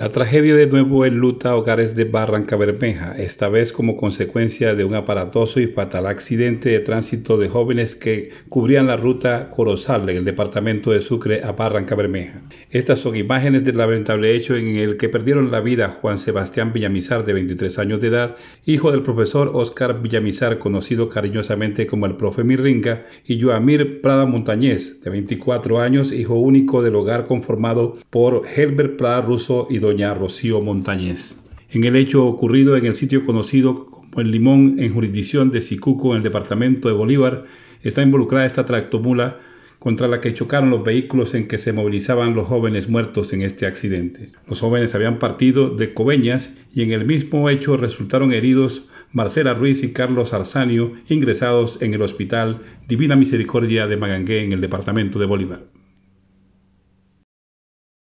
La tragedia de nuevo en Luta, hogares de Barranca Bermeja, esta vez como consecuencia de un aparatoso y fatal accidente de tránsito de jóvenes que cubrían la ruta Corozal en el departamento de Sucre a Barranca Bermeja. Estas son imágenes del lamentable hecho en el que perdieron la vida Juan Sebastián Villamizar, de 23 años de edad, hijo del profesor Oscar Villamizar, conocido cariñosamente como el profe Mirringa, y Joamir Prada Montañez, de 24 años, hijo único del hogar conformado por Helbert Prada Russo y Don doña Rocío Montañez. En el hecho ocurrido en el sitio conocido como El Limón, en jurisdicción de Sicuco, en el departamento de Bolívar, está involucrada esta tractomula contra la que chocaron los vehículos en que se movilizaban los jóvenes muertos en este accidente. Los jóvenes habían partido de Cobeñas y en el mismo hecho resultaron heridos Marcela Ruiz y Carlos Arsanio, ingresados en el Hospital Divina Misericordia de Magangué en el departamento de Bolívar.